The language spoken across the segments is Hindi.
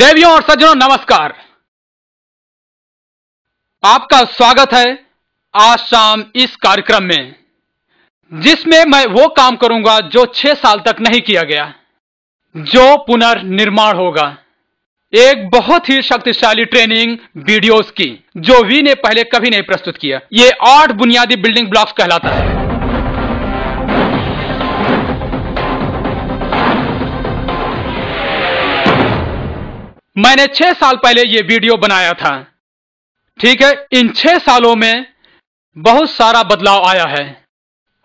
देवियों और सज्जनों नमस्कार आपका स्वागत है आज शाम इस कार्यक्रम में जिसमें मैं वो काम करूंगा जो छह साल तक नहीं किया गया जो पुनर्निर्माण होगा एक बहुत ही शक्तिशाली ट्रेनिंग वीडियोस की जो वी ने पहले कभी नहीं प्रस्तुत किया ये आठ बुनियादी बिल्डिंग ब्लॉक्स कहलाता है मैंने छह साल पहले यह वीडियो बनाया था ठीक है इन छह सालों में बहुत सारा बदलाव आया है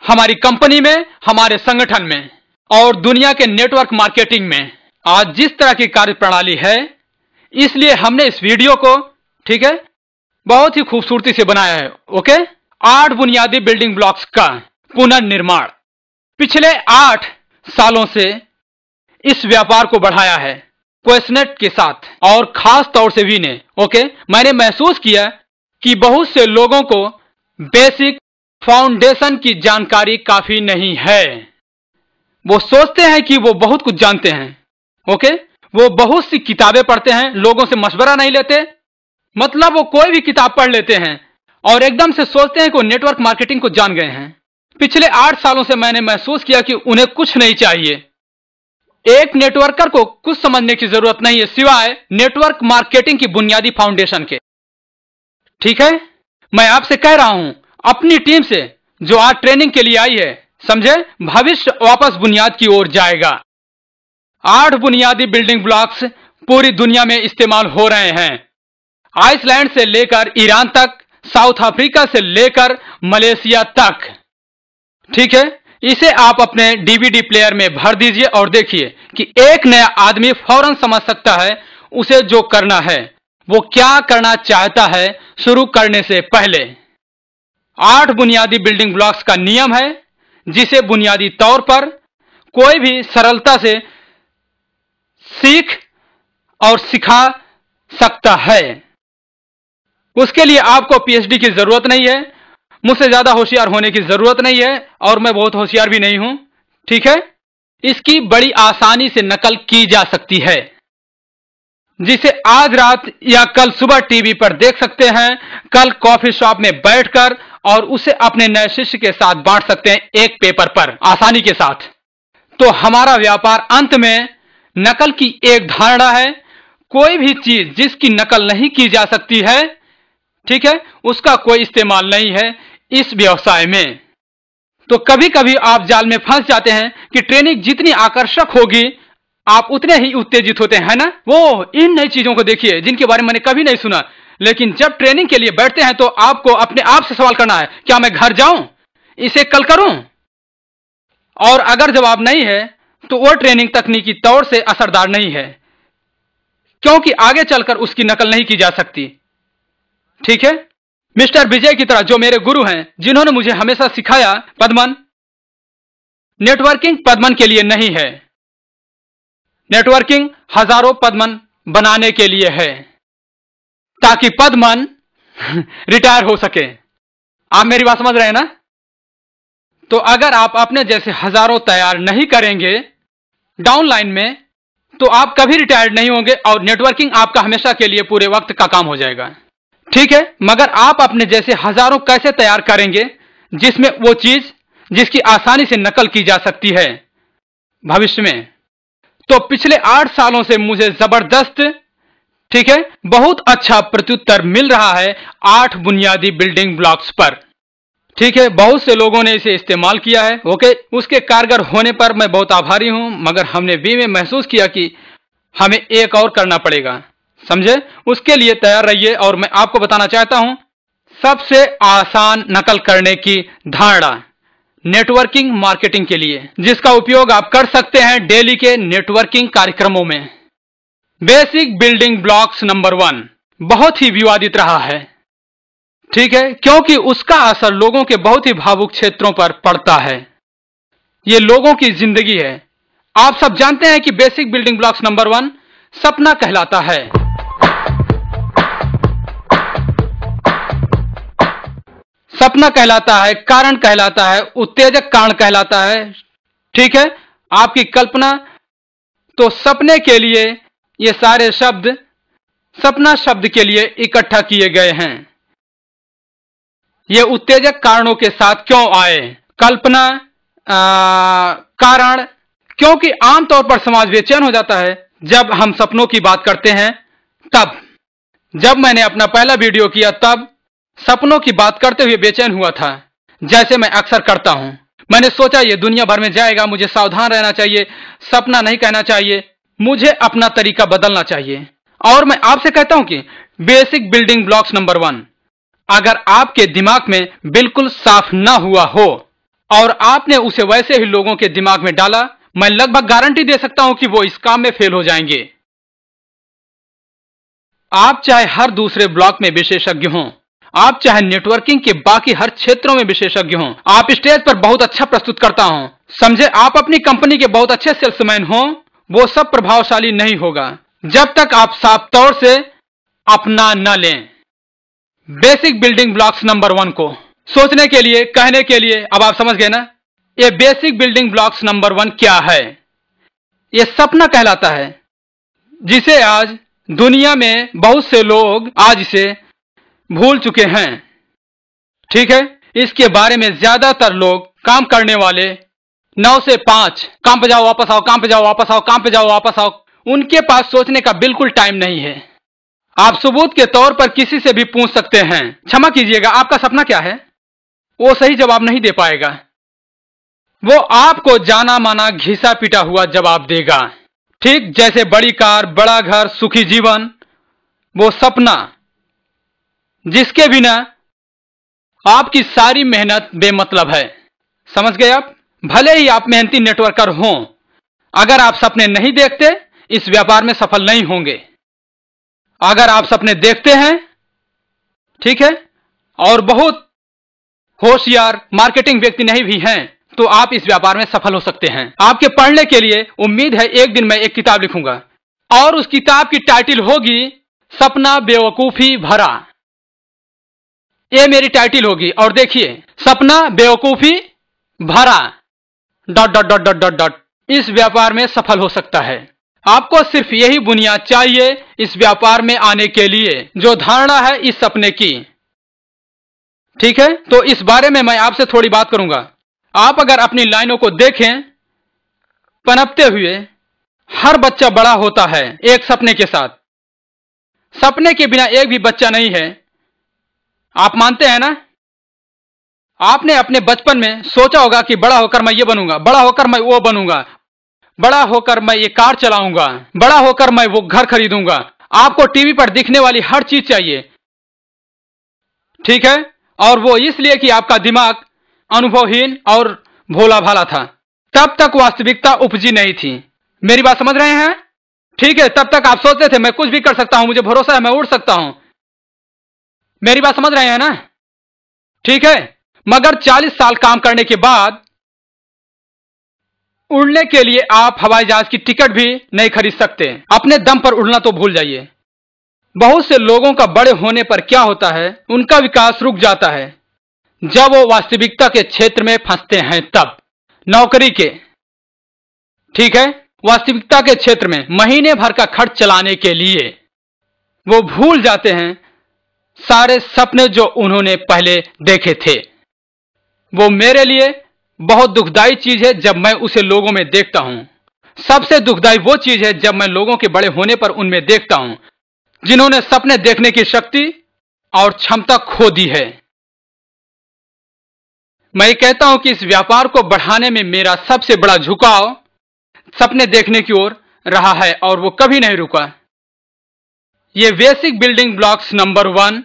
हमारी कंपनी में हमारे संगठन में और दुनिया के नेटवर्क मार्केटिंग में आज जिस तरह की कार्य प्रणाली है इसलिए हमने इस वीडियो को ठीक है बहुत ही खूबसूरती से बनाया है ओके आठ बुनियादी बिल्डिंग ब्लॉक्स का पुनर्निर्माण पिछले आठ सालों से इस व्यापार को बढ़ाया है क्वेश्चनेट के साथ और खास तौर से भी ने ओके मैंने महसूस किया कि बहुत से लोगों को बेसिक फाउंडेशन की जानकारी काफी नहीं है वो सोचते हैं कि वो बहुत कुछ जानते हैं ओके वो बहुत सी किताबें पढ़ते हैं लोगों से मशवरा नहीं लेते मतलब वो कोई भी किताब पढ़ लेते हैं और एकदम से सोचते हैं कि नेटवर्क मार्केटिंग को जान गए हैं पिछले आठ सालों से मैंने महसूस किया कि उन्हें कुछ नहीं चाहिए एक नेटवर्कर को कुछ समझने की जरूरत नहीं है सिवाय नेटवर्क मार्केटिंग की बुनियादी फाउंडेशन के ठीक है मैं आपसे कह रहा हूं अपनी टीम से जो आज ट्रेनिंग के लिए आई है समझे भविष्य वापस बुनियाद की ओर जाएगा आठ बुनियादी बिल्डिंग ब्लॉक्स पूरी दुनिया में इस्तेमाल हो रहे हैं आइसलैंड से लेकर ईरान तक साउथ अफ्रीका से लेकर मलेशिया तक ठीक है इसे आप अपने डीवीडी प्लेयर में भर दीजिए और देखिए कि एक नया आदमी फौरन समझ सकता है उसे जो करना है वो क्या करना चाहता है शुरू करने से पहले आठ बुनियादी बिल्डिंग ब्लॉक्स का नियम है जिसे बुनियादी तौर पर कोई भी सरलता से सीख और सिखा सकता है उसके लिए आपको पीएचडी की जरूरत नहीं है मुझसे ज्यादा होशियार होने की जरूरत नहीं है और मैं बहुत होशियार भी नहीं हूं ठीक है इसकी बड़ी आसानी से नकल की जा सकती है जिसे आज रात या कल सुबह टीवी पर देख सकते हैं कल कॉफी शॉप में बैठकर और उसे अपने नए शिष्य के साथ बांट सकते हैं एक पेपर पर आसानी के साथ तो हमारा व्यापार अंत में नकल की एक धारणा है कोई भी चीज जिसकी नकल नहीं की जा सकती है ठीक है उसका कोई इस्तेमाल नहीं है इस व्यवसाय में तो कभी कभी आप जाल में फंस जाते हैं कि ट्रेनिंग जितनी आकर्षक होगी आप उतने ही उत्तेजित होते हैं ना वो इन नई चीजों को देखिए जिनके बारे में मैंने कभी नहीं सुना लेकिन जब ट्रेनिंग के लिए बैठते हैं तो आपको अपने आप से सवाल करना है क्या मैं घर जाऊं इसे कल करूं और अगर जवाब नहीं है तो वो ट्रेनिंग तकनीकी तौर से असरदार नहीं है क्योंकि आगे चलकर उसकी नकल नहीं की जा सकती ठीक है मिस्टर विजय की तरह जो मेरे गुरु हैं जिन्होंने मुझे हमेशा सिखाया पदमन नेटवर्किंग पदमन के लिए नहीं है नेटवर्किंग हजारों पदमन बनाने के लिए है ताकि पदमन रिटायर हो सके आप मेरी बात समझ रहे हैं ना तो अगर आप अपने जैसे हजारों तैयार नहीं करेंगे डाउनलाइन में तो आप कभी रिटायर्ड नहीं होंगे और नेटवर्किंग आपका हमेशा के लिए पूरे वक्त का काम हो जाएगा ठीक है मगर आप अपने जैसे हजारों कैसे तैयार करेंगे जिसमें वो चीज जिसकी आसानी से नकल की जा सकती है भविष्य में तो पिछले आठ सालों से मुझे जबरदस्त ठीक है बहुत अच्छा प्रत्युत्तर मिल रहा है आठ बुनियादी बिल्डिंग ब्लॉक्स पर ठीक है बहुत से लोगों ने इसे इस्तेमाल किया है ओके उसके कारगर होने पर मैं बहुत आभारी हूं मगर हमने बी में महसूस किया कि हमें एक और करना पड़ेगा समझे उसके लिए तैयार रहिए और मैं आपको बताना चाहता हूं सबसे आसान नकल करने की धारणा नेटवर्किंग मार्केटिंग के लिए जिसका उपयोग आप कर सकते हैं डेली के नेटवर्किंग कार्यक्रमों में basic building blocks number one बहुत ही विवादित रहा है ठीक है क्योंकि उसका असर लोगों के बहुत ही भावुक क्षेत्रों पर पड़ता है ये लोगों की जिंदगी है आप सब जानते हैं कि basic building blocks number one सपना कहलाता है सपना कहलाता है कारण कहलाता है उत्तेजक कारण कहलाता है ठीक है आपकी कल्पना तो सपने के लिए ये सारे शब्द सपना शब्द के लिए इकट्ठा किए गए हैं ये उत्तेजक कारणों के साथ क्यों आए कल्पना आ, कारण क्योंकि आमतौर पर समाज बेचैन हो जाता है जब हम सपनों की बात करते हैं तब जब मैंने अपना पहला वीडियो किया तब सपनों की बात करते हुए बेचैन हुआ था जैसे मैं अक्सर करता हूं मैंने सोचा ये दुनिया भर में जाएगा मुझे सावधान रहना चाहिए सपना नहीं कहना चाहिए मुझे अपना तरीका बदलना चाहिए और मैं आपसे कहता हूं कि basic building blocks number one अगर आपके दिमाग में बिल्कुल साफ ना हुआ हो और आपने उसे वैसे ही लोगों के दिमाग में डाला मैं लगभग गारंटी दे सकता हूं कि वो इस काम में फेल हो जाएंगे आप चाहे हर दूसरे ब्लॉक में विशेषज्ञ हों आप चाहे नेटवर्किंग के बाकी हर क्षेत्रों में विशेषज्ञ हो आप स्टेज पर बहुत अच्छा प्रस्तुत करता हो समझे आप अपनी कंपनी के बहुत अच्छे सेल्समैन हो वो सब प्रभावशाली नहीं होगा जब तक आप साफ तौर से अपना न लें basic building blocks number one को सोचने के लिए कहने के लिए अब आप समझ गए ना ये basic building blocks number one क्या है ये सपना कहलाता है जिसे आज दुनिया में बहुत से लोग आज से भूल चुके हैं ठीक है इसके बारे में ज्यादातर लोग काम करने वाले नौ से पांच काम पे जाओ वापस आओ काम पे जाओ वापस आओ काम पे जाओ वापस आओ उनके पास सोचने का बिल्कुल टाइम नहीं है आप सबूत के तौर पर किसी से भी पूछ सकते हैं क्षमा कीजिएगा आपका सपना क्या है वो सही जवाब नहीं दे पाएगा वो आपको जाना माना घिसा पिटा हुआ जवाब देगा ठीक जैसे बड़ी कार बड़ा घर सुखी जीवन वो सपना जिसके बिना आपकी सारी मेहनत बेमतलब है समझ गए आप भले ही आप मेहनती नेटवर्कर हो अगर आप सपने नहीं देखते इस व्यापार में सफल नहीं होंगे अगर आप सपने देखते हैं ठीक है और बहुत होशियार मार्केटिंग व्यक्ति नहीं भी हैं तो आप इस व्यापार में सफल हो सकते हैं आपके पढ़ने के लिए उम्मीद है एक दिन मैं एक किताब लिखूंगा और उस किताब की टाइटल होगी सपना बेवकूफी भरा ये मेरी टाइटिल होगी और देखिए सपना बेवकूफी भरा dot dot dot dot dot dot इस व्यापार में सफल हो सकता है आपको सिर्फ यही बुनियाद चाहिए इस व्यापार में आने के लिए जो धारणा है इस सपने की ठीक है तो इस बारे में मैं आपसे थोड़ी बात करूंगा आप अगर अपनी लाइनों को देखें पनपते हुए हर बच्चा बड़ा होता है एक सपने के साथ सपने के बिना एक भी बच्चा नहीं है आप मानते हैं ना आपने अपने बचपन में सोचा होगा कि बड़ा होकर मैं ये बनूंगा बड़ा होकर मैं वो बनूंगा बड़ा होकर मैं ये कार चलाऊंगा बड़ा होकर मैं वो घर खरीदूंगा आपको टीवी पर दिखने वाली हर चीज चाहिए ठीक है और वो इसलिए कि आपका दिमाग अनुभवहीन और भोला भाला था तब तक वास्तविकता उपजी नहीं थी मेरी बात समझ रहे हैं ठीक है तब तक आप सोचते थे मैं कुछ भी कर सकता हूं मुझे भरोसा है मैं उड़ सकता हूं मेरी बात समझ रहे हैं ना ठीक है मगर 40 साल काम करने के बाद उड़ने के लिए आप हवाई जहाज की टिकट भी नहीं खरीद सकते अपने दम पर उड़ना तो भूल जाइए बहुत से लोगों का बड़े होने पर क्या होता है उनका विकास रुक जाता है जब वो वास्तविकता के क्षेत्र में फंसते हैं तब नौकरी के ठीक है वास्तविकता के क्षेत्र में महीने भर का खर्च चलाने के लिए वो भूल जाते हैं सारे सपने जो उन्होंने पहले देखे थे वो मेरे लिए बहुत दुखदाई चीज है जब मैं उसे लोगों में देखता हूं सबसे दुखदाई वो चीज है जब मैं लोगों के बड़े होने पर उनमें देखता हूं जिन्होंने सपने देखने की शक्ति और क्षमता खो दी है मैं कहता हूं कि इस व्यापार को बढ़ाने में मेरा सबसे बड़ा झुकाव सपने देखने की ओर रहा है और वो कभी नहीं रुका ये basic building blocks number one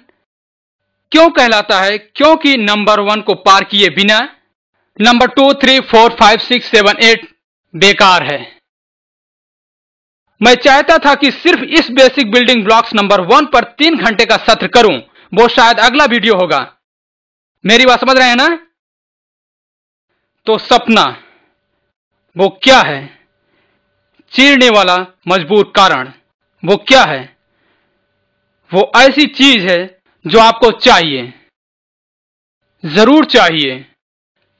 क्यों कहलाता है क्योंकि नंबर वन को पार किए बिना number two three four five six seven eight बेकार है मैं चाहता था कि सिर्फ इस basic building blocks number one पर तीन घंटे का सत्र करूं वो शायद अगला वीडियो होगा मेरी बात समझ रहे हैं ना तो सपना वो क्या है चीरने वाला मजबूर कारण वो क्या है वो ऐसी चीज है जो आपको चाहिए जरूर चाहिए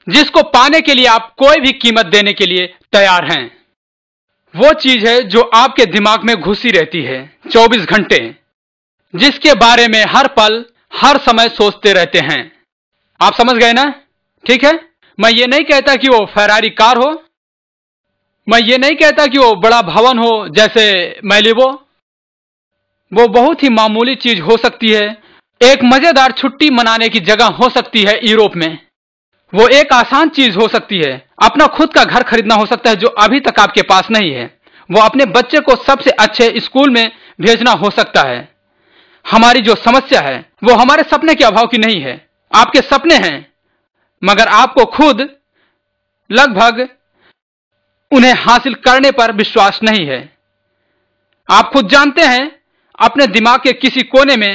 जिसको पाने के लिए आप कोई भी कीमत देने के लिए तैयार हैं वो चीज है जो आपके दिमाग में घुसी रहती है 24 घंटे जिसके बारे में हर पल हर समय सोचते रहते हैं आप समझ गए ना ठीक है मैं ये नहीं कहता कि वो फरारी कार हो मैं ये नहीं कहता कि वो बड़ा भवन हो जैसे मैलिवो वो बहुत ही मामूली चीज हो सकती है एक मजेदार छुट्टी मनाने की जगह हो सकती है यूरोप में वो एक आसान चीज हो सकती है अपना खुद का घर खरीदना हो सकता है जो अभी तक आपके पास नहीं है वो अपने बच्चे को सबसे अच्छे स्कूल में भेजना हो सकता है हमारी जो समस्या है वो हमारे सपने के अभाव की नहीं है आपके सपने हैं मगर आपको खुद लगभग उन्हें हासिल करने पर विश्वास नहीं है आप खुद जानते हैं अपने दिमाग के किसी कोने में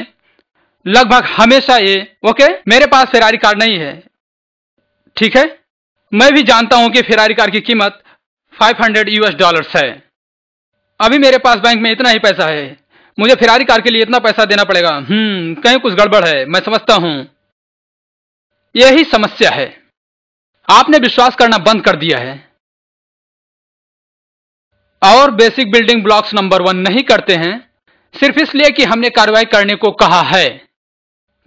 लगभग हमेशा ये ओके मेरे पास फेरारी कार नहीं है ठीक है मैं भी जानता हूं कि फेरारी कार की कीमत 500 यूएस डॉलर्स है अभी मेरे पास बैंक में इतना ही पैसा है मुझे फिरारी कार के लिए इतना पैसा देना पड़ेगा हम्म कहीं कुछ गड़बड़ है मैं समझता हूं यही समस्या है आपने विश्वास करना बंद कर दिया है और basic building blocks number one नहीं करते हैं सिर्फ इसलिए कि हमने कार्रवाई करने को कहा है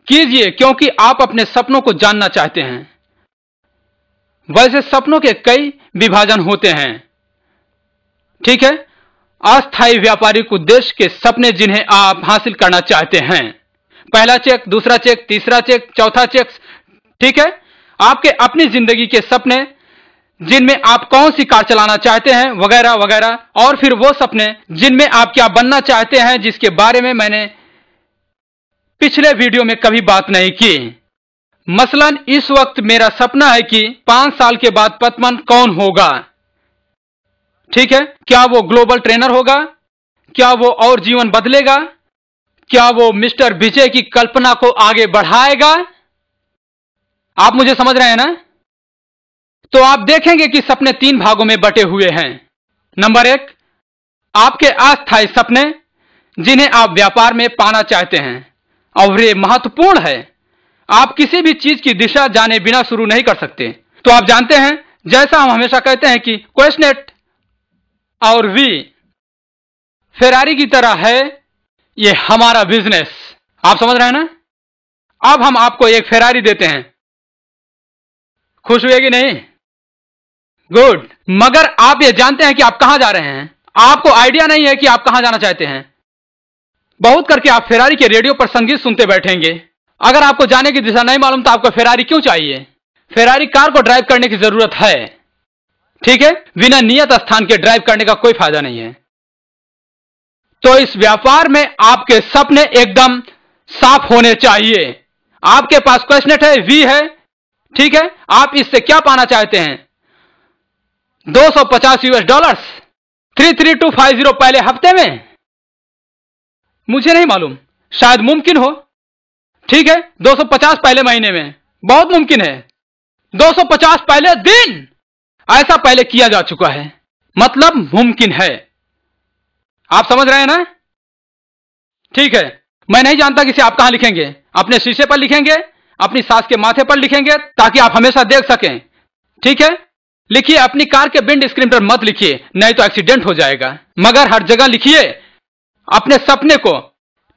कीजिए क्योंकि आप अपने सपनों को जानना चाहते हैं वैसे सपनों के कई विभाजन होते हैं ठीक है अस्थायी व्यापारिक उद्देश्य के सपने जिन्हें आप हासिल करना चाहते हैं पहला चेक दूसरा चेक तीसरा चेक चौथा चेक ठीक है आपके अपनी जिंदगी के सपने जिनमें आप कौन सी कार चलाना चाहते हैं वगैरह वगैरह और फिर वो सपने जिनमें आप क्या बनना चाहते हैं जिसके बारे में मैंने पिछले वीडियो में कभी बात नहीं की मसलन इस वक्त मेरा सपना है कि पांच साल के बाद पतमन कौन होगा ठीक है क्या वो ग्लोबल ट्रेनर होगा क्या वो और जीवन बदलेगा क्या वो मिस्टर विजय की कल्पना को आगे बढ़ाएगा आप मुझे समझ रहे हैं ना तो आप देखेंगे कि सपने तीन भागों में बटे हुए हैं नंबर एक आपके अस्थायी सपने जिन्हें आप व्यापार में पाना चाहते हैं और ये महत्वपूर्ण है आप किसी भी चीज की दिशा जाने बिना शुरू नहीं कर सकते तो आप जानते हैं जैसा हम हमेशा कहते हैं कि क्वेश्चनेट और वी फेरारी की तरह है ये हमारा बिजनेस आप समझ रहे हैं ना अब हम आपको एक फेरारी देते हैं खुश हुए कि नहीं गुड मगर आप ये जानते हैं कि आप कहां जा रहे हैं आपको आइडिया नहीं है कि आप कहां जाना चाहते हैं बहुत करके आप फेरारी के रेडियो पर संगीत सुनते बैठेंगे अगर आपको जाने की दिशा नहीं मालूम तो आपको फेरारी क्यों चाहिए फेरारी कार को ड्राइव करने की जरूरत है ठीक है बिना नियत स्थान के ड्राइव करने का कोई फायदा नहीं है तो इस व्यापार में आपके सपने एकदम साफ होने चाहिए आपके पास क्वेश्चनेट है वी है ठीक है आप इससे क्या पाना चाहते हैं दो सौ पचास US dollars three three two five zero पहले हफ्ते में मुझे नहीं मालूम शायद मुमकिन हो ठीक है 250 पहले महीने में बहुत मुमकिन है 250 पहले दिन ऐसा पहले किया जा चुका है मतलब मुमकिन है आप समझ रहे हैं ना ठीक है मैं नहीं जानता किसे आप कहां लिखेंगे अपने शीशे पर लिखेंगे अपनी सास के माथे पर लिखेंगे ताकि आप हमेशा देख सकें ठीक है लिखिए अपनी कार के विंड स्क्रीन पर मत लिखिए नहीं तो एक्सीडेंट हो जाएगा मगर हर जगह लिखिए अपने सपने को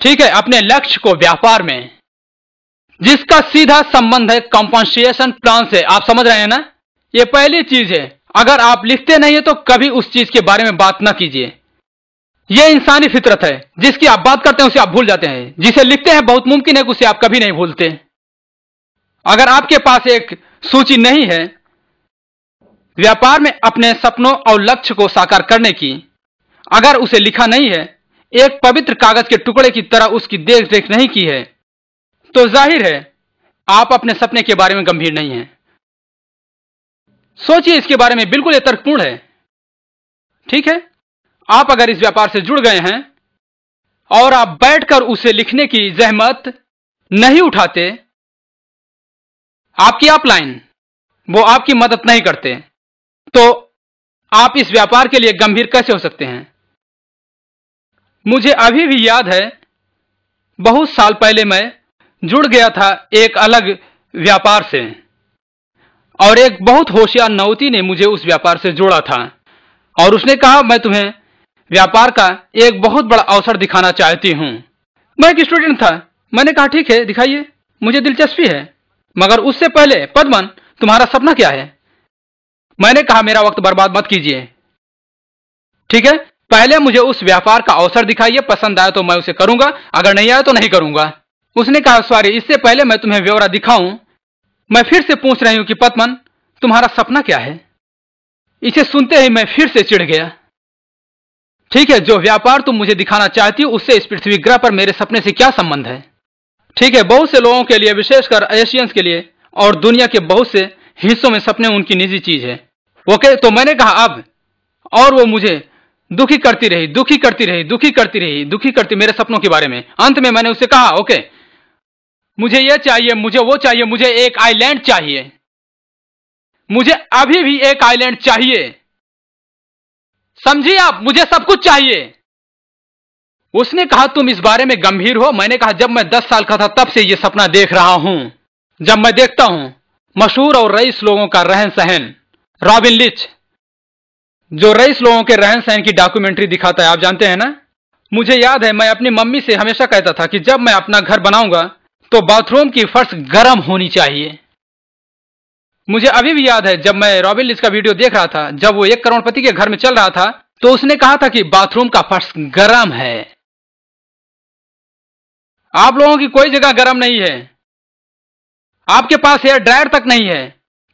ठीक है अपने लक्ष्य को व्यापार में जिसका सीधा संबंध है कॉम्पनसिएशन प्लान से आप समझ रहे हैं ना ये पहली चीज है अगर आप लिखते नहीं है तो कभी उस चीज के बारे में बात ना कीजिए यह इंसानी फितरत है जिसकी आप बात करते हैं उसे आप भूल जाते हैं जिसे लिखते हैं बहुत मुमकिन है कि उसे आप कभी नहीं भूलते अगर आपके पास एक सूची नहीं है व्यापार में अपने सपनों और लक्ष्य को साकार करने की अगर उसे लिखा नहीं है एक पवित्र कागज के टुकड़े की तरह उसकी देख रेख नहीं की है तो जाहिर है आप अपने सपने के बारे में गंभीर नहीं है सोचिए इसके बारे में बिल्कुल यह तर्कपूर्ण है ठीक है आप अगर इस व्यापार से जुड़ गए हैं और आप बैठकर उसे लिखने की जहमत नहीं उठाते आपकी अपलाइन वो आपकी मदद नहीं करते तो आप इस व्यापार के लिए गंभीर कैसे हो सकते हैं मुझे अभी भी याद है बहुत साल पहले मैं जुड़ गया था एक अलग व्यापार से और एक बहुत होशियार नौती ने मुझे उस व्यापार से जोड़ा था और उसने कहा मैं तुम्हें व्यापार का एक बहुत बड़ा अवसर दिखाना चाहती हूं मैं एक स्टूडेंट था मैंने कहा ठीक है दिखाइए मुझे दिलचस्पी है मगर उससे पहले पदमन तुम्हारा सपना क्या है मैंने कहा मेरा वक्त बर्बाद मत कीजिए ठीक है पहले मुझे उस व्यापार का अवसर दिखाइए पसंद आया तो मैं उसे करूंगा अगर नहीं आया तो नहीं करूंगा उसने कहा सॉरी इससे पहले मैं तुम्हें व्यौरा दिखाऊं मैं फिर से पूछ रही हूं कि पतमन तुम्हारा सपना क्या है इसे सुनते ही मैं फिर से चिढ़ गया ठीक है जो व्यापार तुम मुझे दिखाना चाहती हो उससे इस पृथ्वी ग्रह पर मेरे सपने से क्या संबंध है ठीक है बहुत से लोगों के लिए विशेषकर एशियंस के लिए और दुनिया के बहुत से हिस्सों में सपने उनकी निजी चीज है ओके तो मैंने कहा अब और वो मुझे दुखी करती रही दुखी करती रही दुखी करती रही दुखी करती मेरे सपनों के बारे में अंत में मैंने उसे कहा ओके मुझे यह चाहिए मुझे वो चाहिए मुझे एक आइलैंड चाहिए मुझे अभी भी एक आइलैंड चाहिए समझिए आप मुझे सब कुछ चाहिए उसने कहा तुम इस बारे में गंभीर हो मैंने कहा जब मैं दस साल का था तब से यह सपना देख रहा हूं जब मैं देखता हूं मशहूर और रईस लोगों का रहन सहन रॉबिन लिच जो रईस लोगों के रहन सहन की डॉक्यूमेंट्री दिखाता है आप जानते हैं ना मुझे याद है मैं अपनी मम्मी से हमेशा कहता था कि जब मैं अपना घर बनाऊंगा तो बाथरूम की फर्श गर्म होनी चाहिए मुझे अभी भी याद है जब मैं रॉबिन लिच का वीडियो देख रहा था जब वो एक करोड़पति के घर में चल रहा था तो उसने कहा था कि बाथरूम का फर्श गर्म है आप लोगों की कोई जगह गर्म नहीं है आपके पास एयर ड्रायर तक नहीं है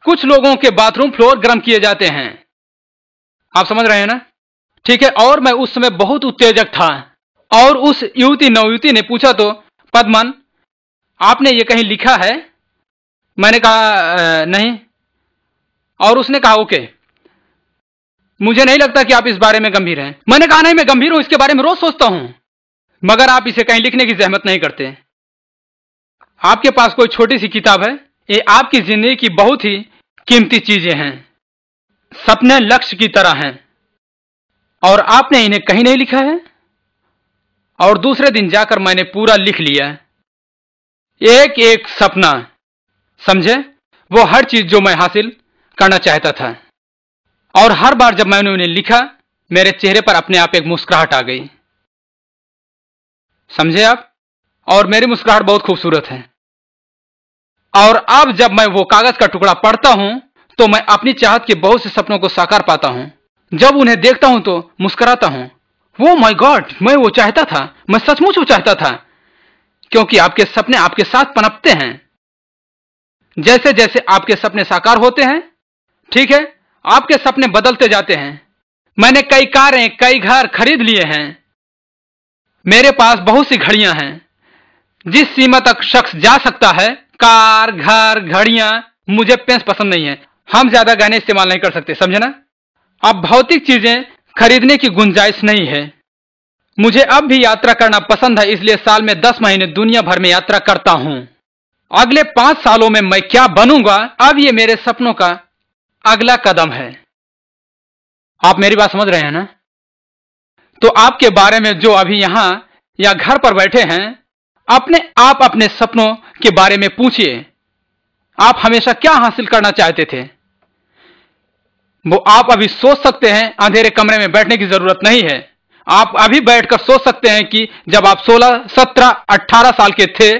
कुछ लोगों के बाथरूम फ्लोर गर्म किए जाते हैं आप समझ रहे हैं ना ठीक है और मैं उस समय बहुत उत्तेजक था और उस युवती नवयुवती ने पूछा तो पद्मन आपने ये कहीं लिखा है मैंने कहा नहीं और उसने कहा ओके मुझे नहीं लगता कि आप इस बारे में गंभीर हैं मैंने कहा नहीं मैं गंभीर हूं इसके बारे में रोज सोचता हूं मगर आप इसे कहीं लिखने की जहमत नहीं करते आपके पास कोई छोटी सी किताब है ये आपकी जिंदगी की बहुत ही कीमती चीजें हैं सपने लक्ष्य की तरह हैं और आपने इन्हें कहीं नहीं लिखा है और दूसरे दिन जाकर मैंने पूरा लिख लिया एक एक सपना समझे वो हर चीज जो मैं हासिल करना चाहता था और हर बार जब मैंने उन्हें लिखा मेरे चेहरे पर अपने आप एक मुस्कुराहट आ गई समझे आप और मेरी मुस्कुराहट बहुत खूबसूरत है और अब जब मैं वो कागज का टुकड़ा पढ़ता हूँ तो मैं अपनी चाहत के बहुत से सपनों को साकार पाता हूँ जब उन्हें देखता हूँ तो मुस्कराता हूँ वो माई गॉड मैं वो चाहता था मैं सचमुच वो चाहता था क्योंकि आपके सपने आपके साथ पनपते हैं जैसे जैसे आपके सपने साकार होते हैं ठीक है आपके सपने बदलते जाते हैं मैंने कई कारें कई घर खरीद लिए हैं मेरे पास बहुत सी घड़ियां हैं जिस सीमा तक शख्स जा सकता है कार घर घड़िया मुझे पेंस पसंद नहीं है हम ज्यादा गहने इस्तेमाल नहीं कर सकते समझे ना अब भौतिक चीजें खरीदने की गुंजाइश नहीं है मुझे अब भी यात्रा करना पसंद है इसलिए साल में दस महीने दुनिया भर में यात्रा करता हूं अगले पांच सालों में मैं क्या बनूंगा अब ये मेरे सपनों का अगला कदम है आप मेरी बात समझ रहे हैं ना तो आपके बारे में जो अभी यहां या घर पर बैठे हैं अपने आप अपने सपनों के बारे में पूछिए आप हमेशा क्या हासिल करना चाहते थे वो आप अभी सोच सकते हैं अंधेरे कमरे में बैठने की जरूरत नहीं है आप अभी बैठकर सोच सकते हैं कि जब आप 16, 17, 18 साल के थे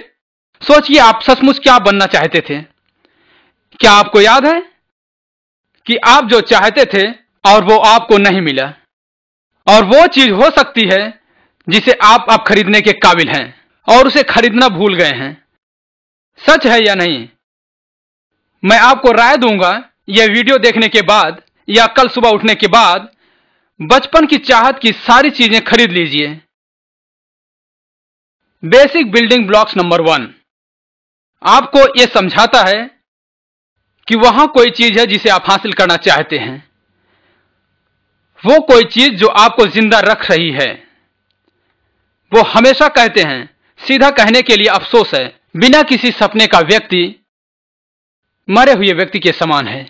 सोचिए आप सचमुच क्या बनना चाहते थे क्या आपको याद है कि आप जो चाहते थे और वो आपको नहीं मिला और वो चीज हो सकती है जिसे आप अब खरीदने के काबिल हैं और उसे खरीदना भूल गए हैं सच है या नहीं मैं आपको राय दूंगा यह वीडियो देखने के बाद या कल सुबह उठने के बाद बचपन की चाहत की सारी चीजें खरीद लीजिए basic building blocks number one आपको यह समझाता है कि वहां कोई चीज है जिसे आप हासिल करना चाहते हैं वो कोई चीज जो आपको जिंदा रख रही है वो हमेशा कहते हैं सीधा कहने के लिए अफसोस है बिना किसी सपने का व्यक्ति मरे हुए व्यक्ति के समान है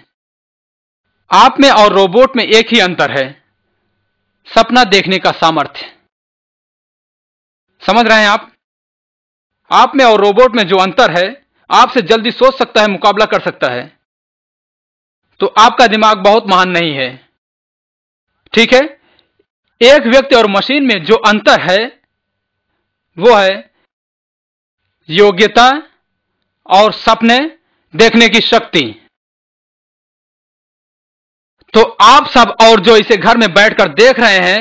आप में और रोबोट में एक ही अंतर है सपना देखने का सामर्थ्य समझ रहे हैं आप आप में और रोबोट में जो अंतर है आपसे जल्दी सोच सकता है मुकाबला कर सकता है तो आपका दिमाग बहुत महान नहीं है ठीक है एक व्यक्ति और मशीन में जो अंतर है वो है योग्यता और सपने देखने की शक्ति तो आप सब और जो इसे घर में बैठकर देख रहे हैं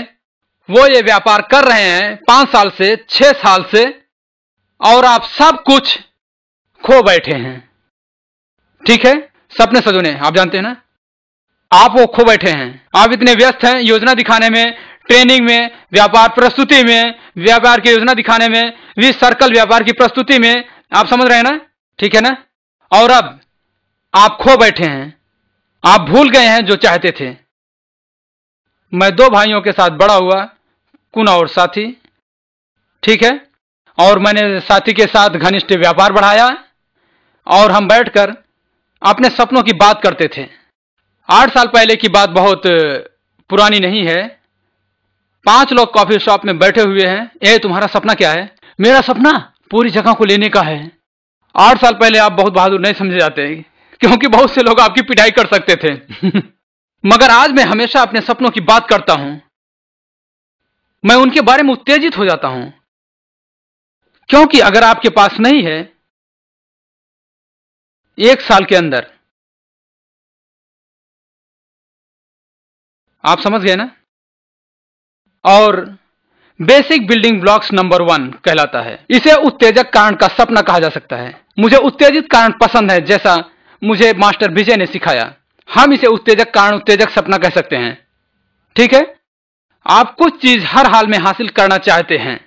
वो ये व्यापार कर रहे हैं पांच साल से छह साल से और आप सब कुछ खो बैठे हैं ठीक है सपने सजोने आप जानते हैं ना आप वो खो बैठे हैं आप इतने व्यस्त हैं योजना दिखाने में ट्रेनिंग में व्यापार प्रस्तुति में व्यापार की योजना दिखाने में वी सर्कल व्यापार की प्रस्तुति में आप समझ रहे हैं ना ठीक है ना और अब आप खो बैठे हैं आप भूल गए हैं जो चाहते थे मैं दो भाइयों के साथ बड़ा हुआ कुना और साथी ठीक है और मैंने साथी के साथ घनिष्ठ व्यापार बढ़ाया और हम बैठकर अपने सपनों की बात करते थे आठ साल पहले की बात बहुत पुरानी नहीं है पांच लोग कॉफी शॉप में बैठे हुए हैं ए तुम्हारा सपना क्या है मेरा सपना पूरी जगह को लेने का है आठ साल पहले आप बहुत बहादुर नहीं समझे जाते क्योंकि बहुत से लोग आपकी पिटाई कर सकते थे मगर आज मैं हमेशा अपने सपनों की बात करता हूं मैं उनके बारे में उत्तेजित हो जाता हूं क्योंकि अगर आपके पास नहीं है एक साल के अंदर आप समझ गए ना और basic building blocks number one कहलाता है इसे उत्तेजक कारण का सपना कहा जा सकता है मुझे उत्तेजित कारण पसंद है जैसा मुझे मास्टर विजय ने सिखाया हम इसे उत्तेजक कारण उत्तेजक सपना कह सकते हैं ठीक है आप कुछ चीज हर हाल में हासिल करना चाहते हैं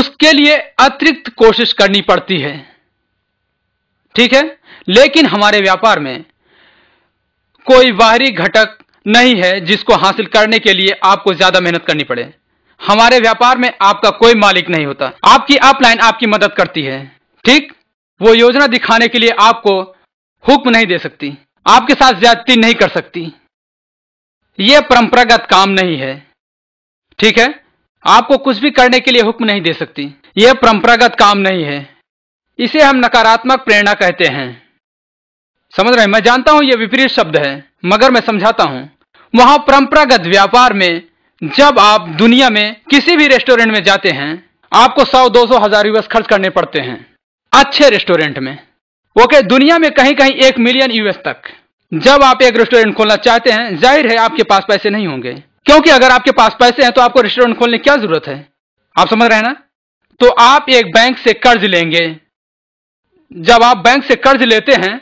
उसके लिए अतिरिक्त कोशिश करनी पड़ती है ठीक है लेकिन हमारे व्यापार में कोई बाहरी घटक नहीं है जिसको हासिल करने के लिए आपको ज्यादा मेहनत करनी पड़े हमारे व्यापार में आपका कोई मालिक नहीं होता आपकी अपलाइन आपकी मदद करती है ठीक वो योजना दिखाने के लिए आपको हुक्म नहीं दे सकती आपके साथ ज्यादती नहीं कर सकती यह परंपरागत काम नहीं है ठीक है आपको कुछ भी करने के लिए हुक्म नहीं दे सकती यह परंपरागत काम नहीं है इसे हम नकारात्मक प्रेरणा कहते हैं समझ रहे हैं मैं जानता हूं यह विपरीत शब्द है मगर मैं समझाता हूँ वहाँ परंपरागत व्यापार में जब आप दुनिया में किसी भी रेस्टोरेंट में जाते हैं आपको सौ दो सौ हजार यूएस खर्च करने पड़ते हैं अच्छे रेस्टोरेंट में ओके दुनिया में कहीं कहीं एक मिलियन यूएस तक जब आप एक रेस्टोरेंट खोलना चाहते हैं जाहिर है आपके पास पैसे नहीं होंगे क्योंकि अगर आपके पास पैसे हैं तो आपको रेस्टोरेंट खोलने की क्या जरूरत है आप समझ रहे हैं ना तो आप एक बैंक से कर्ज लेंगे जब आप बैंक से कर्ज लेते हैं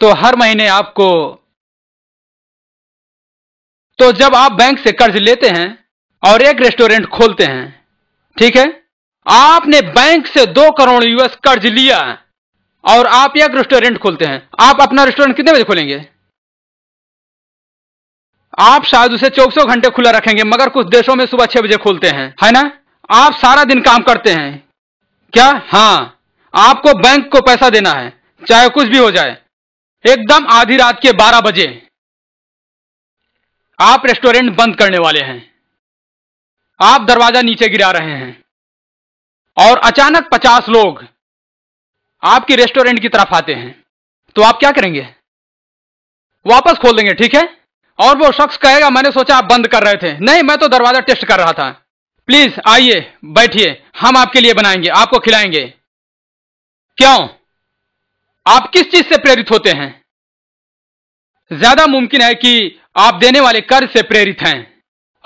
तो हर महीने आपको तो जब आप बैंक से कर्ज लेते हैं और एक रेस्टोरेंट खोलते हैं ठीक है आपने बैंक से दो करोड़ यूएस कर्ज लिया और आप एक रेस्टोरेंट खोलते हैं आप अपना रेस्टोरेंट कितने बजे खोलेंगे आप शायद उसे चौबीसों घंटे खुला रखेंगे मगर कुछ देशों में सुबह छह बजे खोलते हैं है ना आप सारा दिन काम करते हैं क्या हाँ आपको बैंक को पैसा देना है चाहे कुछ भी हो जाए एकदम आधी रात के बारह बजे आप रेस्टोरेंट बंद करने वाले हैं आप दरवाजा नीचे गिरा रहे हैं और अचानक पचास लोग आपके रेस्टोरेंट की तरफ आते हैं तो आप क्या करेंगे वापस खोल देंगे ठीक है और वो शख्स कहेगा मैंने सोचा आप बंद कर रहे थे नहीं मैं तो दरवाजा टेस्ट कर रहा था प्लीज आइए बैठिए हम आपके लिए बनाएंगे आपको खिलाएंगे क्यों आप किस चीज से प्रेरित होते हैं ज्यादा मुमकिन है कि आप देने वाले कर्ज से प्रेरित हैं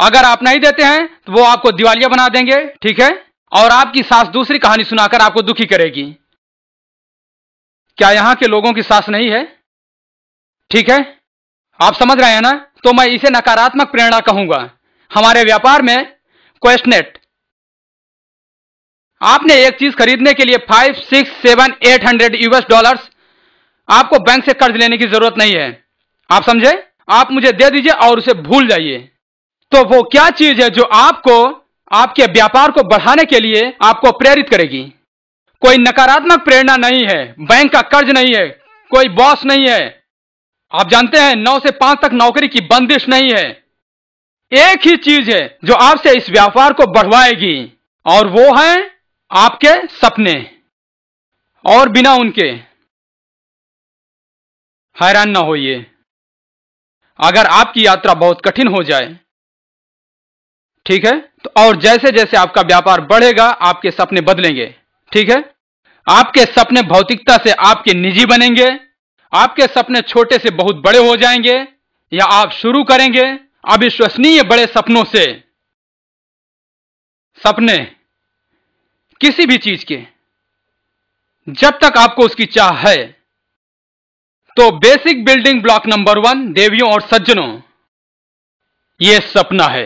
अगर आप नहीं देते हैं तो वो आपको दिवालिया बना देंगे ठीक है और आपकी सास दूसरी कहानी सुनाकर आपको दुखी करेगी क्या यहां के लोगों की सास नहीं है ठीक है आप समझ रहे हैं ना तो मैं इसे नकारात्मक प्रेरणा कहूंगा हमारे व्यापार में क्वेश्चनेट आपने एक चीज खरीदने के लिए five six seven eight hundred US dollars आपको बैंक से कर्ज लेने की जरूरत नहीं है आप समझे आप मुझे दे दीजिए और उसे भूल जाइए तो वो क्या चीज है जो आपको आपके व्यापार को बढ़ाने के लिए आपको प्रेरित करेगी कोई नकारात्मक प्रेरणा नहीं है बैंक का कर्ज नहीं है कोई बॉस नहीं है आप जानते हैं नौ से पांच तक नौकरी की बंदिश नहीं है एक ही चीज है जो आपसे इस व्यापार को बढ़वाएगी और वो है आपके सपने और बिना उनके हैरान ना होइए अगर आपकी यात्रा बहुत कठिन हो जाए ठीक है तो और जैसे जैसे आपका व्यापार बढ़ेगा आपके सपने बदलेंगे ठीक है आपके सपने भौतिकता से आपके निजी बनेंगे आपके सपने छोटे से बहुत बड़े हो जाएंगे या आप शुरू करेंगे अविश्वसनीय बड़े सपनों से सपने किसी भी चीज के जब तक आपको उसकी चाह है तो basic building block number one देवियों और सज्जनों ये सपना है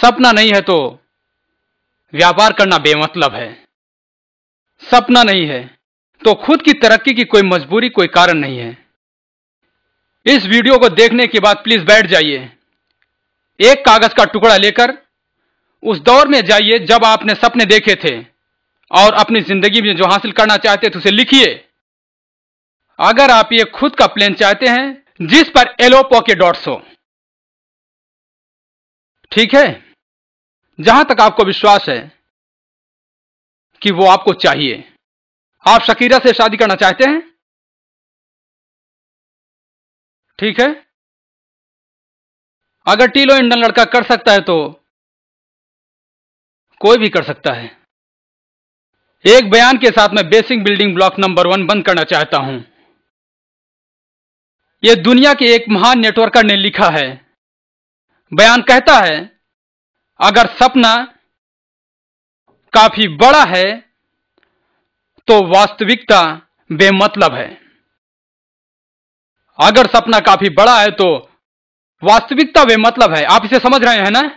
सपना नहीं है तो व्यापार करना बेमतलब है सपना नहीं है तो खुद की तरक्की की कोई मजबूरी कोई कारण नहीं है इस वीडियो को देखने के बाद प्लीज बैठ जाइए एक कागज का टुकड़ा लेकर उस दौर में जाइए जब आपने सपने देखे थे और अपनी जिंदगी में जो हासिल करना चाहते थे उसे लिखिए अगर आप ये खुद का प्लेन चाहते हैं जिस पर एलो पॉके डॉट्स हो ठीक है जहां तक आपको विश्वास है कि वो आपको चाहिए आप शकीरा से शादी करना चाहते हैं ठीक है अगर टीलो इंडन लड़का कर सकता है तो कोई भी कर सकता है एक बयान के साथ मैं basic building block number one बंद करना चाहता हूं ये दुनिया के एक महान नेटवर्कर ने लिखा है बयान कहता है अगर सपना काफी बड़ा है तो वास्तविकता बेमतलब है अगर सपना काफी बड़ा है तो वास्तविकता बेमतलब है आप इसे समझ रहे हैं ना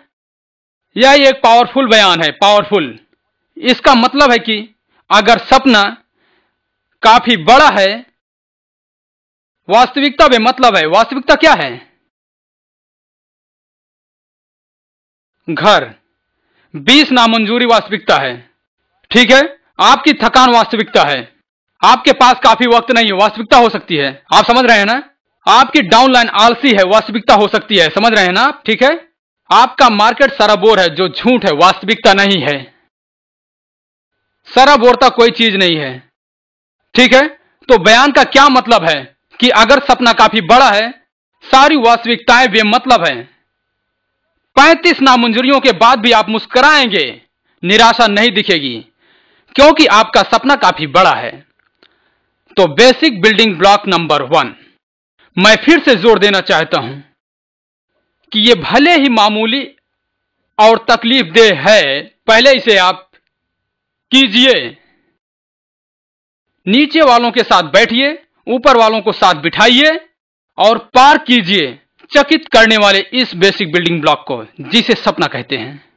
यह एक पावरफुल बयान है पावरफुल इसका मतलब है कि अगर सपना काफी बड़ा है वास्तविकता में मतलब है वास्तविकता क्या है घर बीस नामंजूरी वास्तविकता है ठीक है आपकी थकान वास्तविकता है आपके पास काफी वक्त नहीं है वास्तविकता हो सकती है आप समझ रहे हैं ना आपकी डाउनलाइन आलसी है वास्तविकता हो सकती है समझ रहे हैं ना आप ठीक है आपका मार्केट सारा बोर है जो झूठ है वास्तविकता नहीं है सारा बोरता कोई चीज नहीं है ठीक है तो बयान का क्या मतलब है कि अगर सपना काफी बड़ा है सारी वास्तविकताएं बेमतलब हैं पैंतीस नामंजूरियों के बाद भी आप मुस्कराएंगे निराशा नहीं दिखेगी क्योंकि आपका सपना काफी बड़ा है तो basic building block number one मैं फिर से जोर देना चाहता हूं कि यह भले ही मामूली और तकलीफ दे है पहले इसे आप कीजिए नीचे वालों के साथ बैठिए ऊपर वालों को साथ बिठाइए और पार कीजिए चकित करने वाले इस बेसिक बिल्डिंग ब्लॉक को जिसे सपना कहते हैं